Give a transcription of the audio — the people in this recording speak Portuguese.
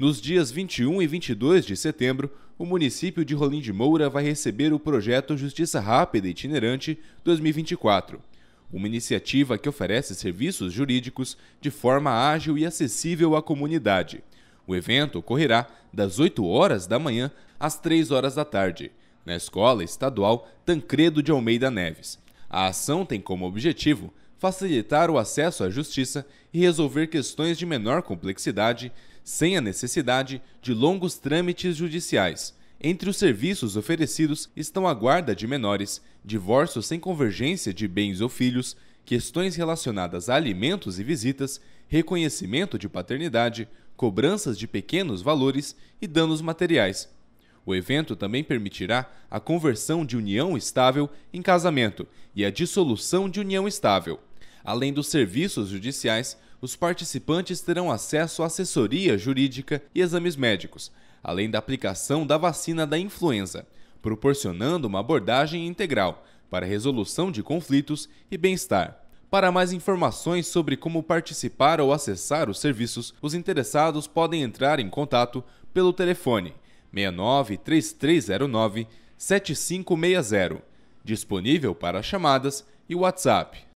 Nos dias 21 e 22 de setembro, o município de Rolim de Moura vai receber o projeto Justiça Rápida e Itinerante 2024, uma iniciativa que oferece serviços jurídicos de forma ágil e acessível à comunidade. O evento ocorrerá das 8 horas da manhã às 3 horas da tarde, na Escola Estadual Tancredo de Almeida Neves. A ação tem como objetivo facilitar o acesso à justiça e resolver questões de menor complexidade, sem a necessidade de longos trâmites judiciais. Entre os serviços oferecidos estão a guarda de menores, divórcios sem convergência de bens ou filhos, questões relacionadas a alimentos e visitas, reconhecimento de paternidade, cobranças de pequenos valores e danos materiais. O evento também permitirá a conversão de união estável em casamento e a dissolução de união estável. Além dos serviços judiciais, os participantes terão acesso à assessoria jurídica e exames médicos, além da aplicação da vacina da influenza, proporcionando uma abordagem integral para resolução de conflitos e bem-estar. Para mais informações sobre como participar ou acessar os serviços, os interessados podem entrar em contato pelo telefone 69 3309 7560, disponível para chamadas e WhatsApp